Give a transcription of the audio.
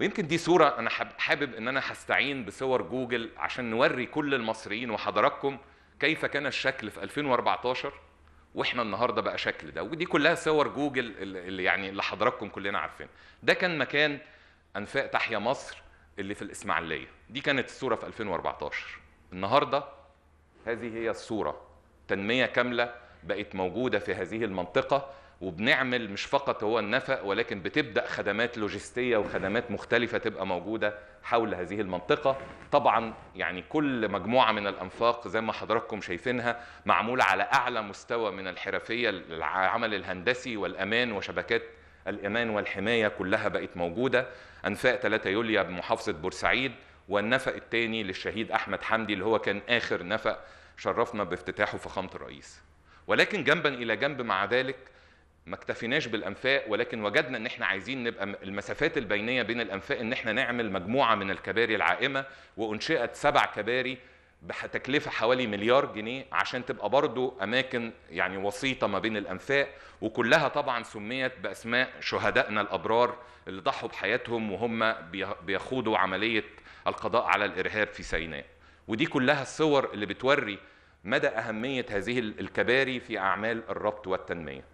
ويمكن دي صورة أنا حابب إن أنا هستعين بصور جوجل عشان نوري كل المصريين وحضراتكم كيف كان الشكل في 2014 واحنا النهارده بقى شكل ده ودي كلها صور جوجل اللي يعني اللي حضراتكم كلنا عارفين ده كان مكان انفاق تحيا مصر اللي في الاسماعيليه دي كانت الصوره في 2014 النهارده هذه هي الصوره تنميه كامله بقت موجوده في هذه المنطقه وبنعمل مش فقط هو النفق ولكن بتبدا خدمات لوجستيه وخدمات مختلفه تبقى موجوده حول هذه المنطقه طبعا يعني كل مجموعه من الانفاق زي ما حضراتكم شايفينها معموله على اعلى مستوى من الحرفيه العمل الهندسي والامان وشبكات الامان والحمايه كلها بقت موجوده انفاق 3 يوليو بمحافظه بورسعيد والنفق الثاني للشهيد احمد حمدي اللي هو كان اخر نفق شرفنا بافتتاحه فخامه الرئيس ولكن جنبا الى جنب مع ذلك ما اكتفيناش بالانفاق ولكن وجدنا ان احنا عايزين نبقى المسافات البينيه بين الانفاق ان احنا نعمل مجموعه من الكباري العائمه وانشئت سبع كباري بتكلفه حوالي مليار جنيه عشان تبقى برضو اماكن يعني وسيطه ما بين الانفاق وكلها طبعا سميت باسماء شهدائنا الابرار اللي ضحوا بحياتهم وهم بيخوضوا عمليه القضاء على الارهاب في سيناء ودي كلها الصور اللي بتوري مدى اهميه هذه الكباري في اعمال الربط والتنميه